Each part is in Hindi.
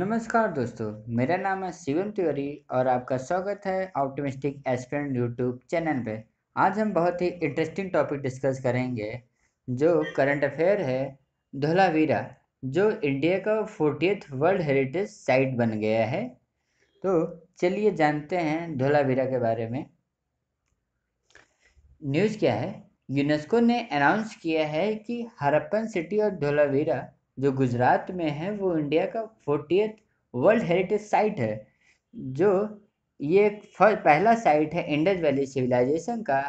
नमस्कार दोस्तों मेरा नाम है शिवम तिवारी और आपका स्वागत है ऑप्टिमिस्टिक एस्पिरेंट यूट्यूब चैनल पे आज हम बहुत ही इंटरेस्टिंग टॉपिक डिस्कस करेंगे जो करंट अफेयर है धोलावीरा जो इंडिया का फोर्टीथ वर्ल्ड हेरिटेज साइट बन गया है तो चलिए जानते हैं धोलावीरा के बारे में न्यूज़ क्या है यूनेस्को ने अनाउंस किया है कि हरप्पन सिटी और धोलावीरा जो गुजरात में है वो इंडिया का फोर्टी वर्ल्ड हेरिटेज साइट है जो ये पहला साइट है इंडस वैली सिविलाइजेशन का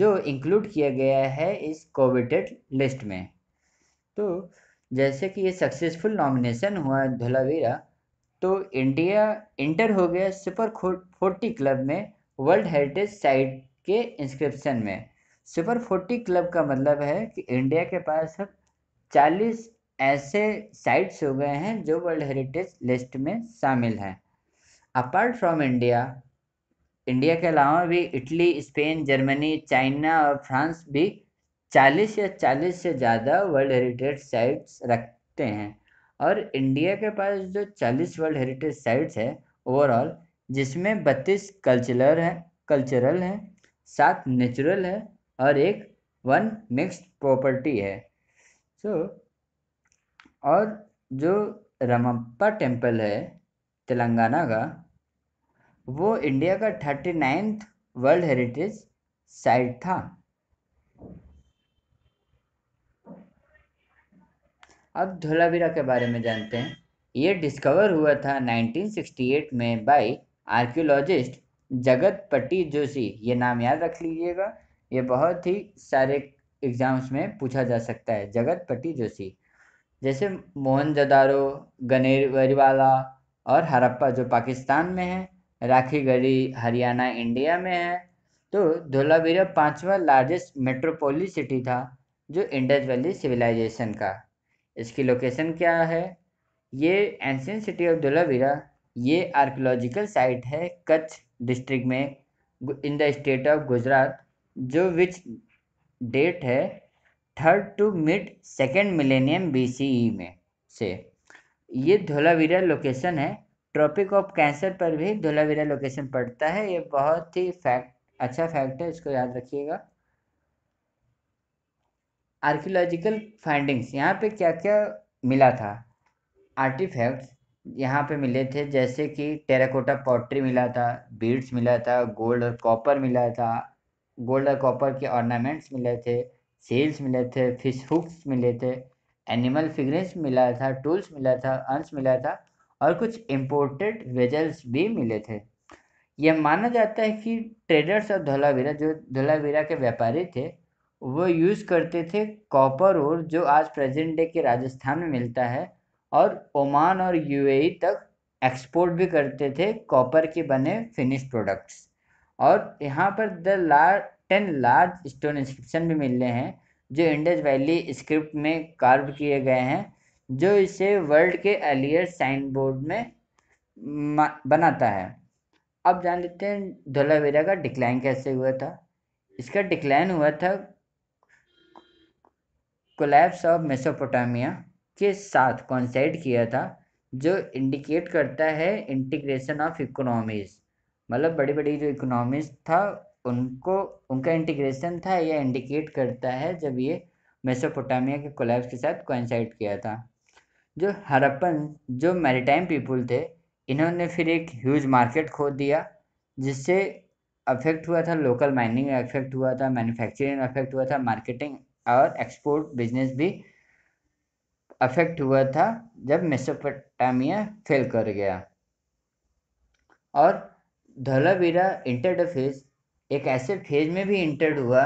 जो इंक्लूड किया गया है इस कोविटेड लिस्ट में तो जैसे कि ये सक्सेसफुल नॉमिनेशन हुआ धोलावीरा तो इंडिया इंटर हो गया सुपर फोर्टी क्लब में वर्ल्ड हेरिटेज साइट के इंस्क्रिप्शन में सुपर फोर्टी क्लब का मतलब है कि इंडिया के पास अब चालीस ऐसे साइट्स हो गए हैं जो वर्ल्ड हेरिटेज लिस्ट में शामिल हैं अपार्ट फ्रॉम इंडिया इंडिया के अलावा भी इटली स्पेन जर्मनी चाइना और फ्रांस भी 40 या 40 से ज़्यादा वर्ल्ड हेरिटेज साइट्स रखते हैं और इंडिया के पास जो 40 वर्ल्ड हेरिटेज साइट्स है ओवरऑल जिसमें 32 कल्चरल हैं कल्चरल हैं सात नेचुरल है और एक वन मिक्स्ड प्रॉपर्टी है सो so, और जो रमप्पा टेम्पल है तेलंगाना का वो इंडिया का thirty ninth world heritage site था अब धोलावीरा के बारे में जानते हैं ये डिस्कवर हुआ था 1968 में बाय आर्कियोलॉजिस्ट पट्टी जोशी ये नाम याद रख लीजिएगा ये बहुत ही सारे एग्जाम्स में पूछा जा सकता है पट्टी जोशी जैसे मोहनजोदाड़ो गनेवरीवाला और हरप्पा जो पाकिस्तान में है राखी गढ़ी हरियाणा इंडिया में है तो धोलावीरा पाँचवा लार्जेस्ट मेट्रोपोली सिटी था जो इंडस वैली सिविलाइजेशन का इसकी लोकेशन क्या है ये एंशियन सिटी ऑफ धोलावीरा ये आर्कोलॉजिकल साइट है कच्छ डिस्ट्रिक्ट में in the state of Gujarat जो विच डेट है third to mid second millennium E e में से ये धोलावीरा लोकेशन है ट्रॉपिक ऑफ कैंसर पर भी धोलावीरा लोकेशन पड़ता है ये बहुत ही फैक्ट अच्छा फैक्ट है इसको याद रखिएगा आर्कियोलॉजिकल फाइंडिंग्स यहाँ पे क्या क्या मिला था आर्टिफैक्ट्स यहाँ पे मिले थे जैसे कि टेराकोटा पॉटरी मिला था बीड्स मिला था गोल्ड और कॉपर मिला था गोल्ड और कॉपर के ऑर्नामेंट्स मिले थे सेल्स मिले थे फिश हुक्स मिले थे एनिमल फिगरेंस मिला था टूल्स मिला था अंश मिला था और कुछ इम्पोर्टेड वेजल्स भी मिले थे यह माना जाता है कि ट्रेडर्स और धोलावीरा जो धोलावीरा के व्यापारी थे वो यूज़ करते थे कॉपर और जो आज प्रेजेंट डे के राजस्थान में मिलता है और ओमान और यूएई तक एक्सपोर्ट भी करते थे कॉपर के बने फिनिश प्रोडक्ट्स और यहाँ पर the large ten large stone inscription भी मिले हैं जो इंडस वैली स्क्रिप्ट में कार्व किए गए हैं जो इसे वर्ल्ड के एलियर साइन बोर्ड में बनाता है अब जान लेते हैं धोलावेरा का डिक्लाइन कैसे हुआ था इसका डिक्लाइन हुआ था कोलैप्स ऑफ मेसोपोटामिया के साथ कॉन्साइड किया था जो इंडिकेट करता है इंटीग्रेशन ऑफ इकोनॉमीज मतलब बड़ी बड़ी जो इकोनॉमीज था उनको उनका इंटीग्रेशन था यह इंडिकेट करता है जब ये मेसोपोटामिया के कोलैप्स के साथ कोइंसाइड किया था जो हरप्पन जो मैरिटाइम पीपल थे इन्होंने फिर एक ह्यूज मार्केट खोद दिया जिससे अफेक्ट हुआ था लोकल माइनिंग अफेक्ट हुआ था मैन्युफैक्चरिंग अफेक्ट हुआ था मार्केटिंग और एक्सपोर्ट बिजनेस भी अफेक्ट हुआ था जब मेसोपोटामिया फेल कर गया और धोलावीरा इंटरडफेज एक ऐसे फेज में भी इंटर्ड हुआ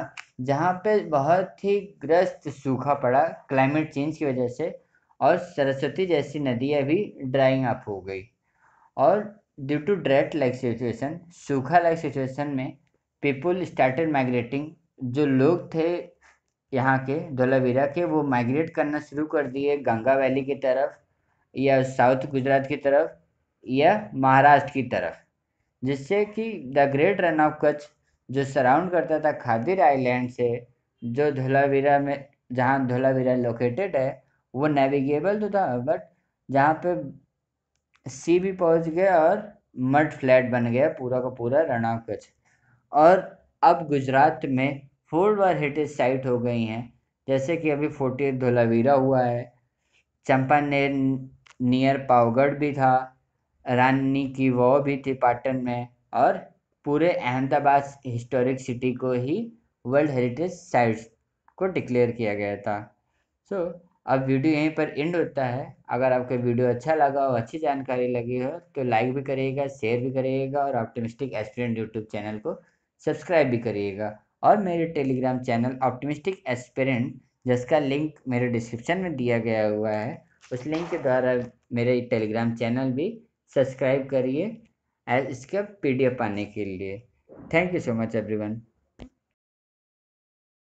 जहाँ पे बहुत ही ग्रस्त सूखा पड़ा क्लाइमेट चेंज की वजह से और सरस्वती जैसी नदियाँ भी ड्राइंग अप हो गई और due to drought like situation सूखा लाइक सिचुएशन में पीपुल स्टार्टेड माइग्रेटिंग जो लोग थे यहाँ के धोलावीरा के वो माइग्रेट करना शुरू कर दिए गंगा वैली की तरफ या साउथ गुजरात की तरफ या महाराष्ट्र की तरफ जिससे कि the great Rann of Kutch जो सराउंड करता था खादिर आइलैंड से जो धोलावीरा में जहाँ धोलावीरा लोकेटेड है वो नेविगेबल तो था बट जहाँ पे सी भी पहुँच गया और मड फ्लैट बन गया पूरा का पूरा रणा कच्छ और अब गुजरात में फोर बार हेटेज साइट हो गई हैं जैसे कि अभी फोर्टी धोलावीरा हुआ है चंपानेर नियर पावगढ़ भी था रानी की वॉ भी थी पाटन में और पूरे अहमदाबाद हिस्टोरिक सिटी को ही वर्ल्ड हेरिटेज साइट्स को डिक्लेयर किया गया था सो so, अब वीडियो यहीं पर एंड होता है अगर आपको वीडियो अच्छा लगा हो अच्छी जानकारी लगी हो तो लाइक भी करिएगा शेयर भी करिएगा और ऑप्टिमिस्टिक एस्पिरेंट यूट्यूब चैनल को सब्सक्राइब भी करिएगा और मेरे टेलीग्राम चैनल ऑप्टिमिस्टिक एस्पिरेंट जिसका लिंक मेरे डिस्क्रिप्शन में दिया गया हुआ है उस लिंक के द्वारा मेरे टेलीग्राम चैनल भी सब्सक्राइब करिए इसका पी डी पाने के लिए thank you so much everyone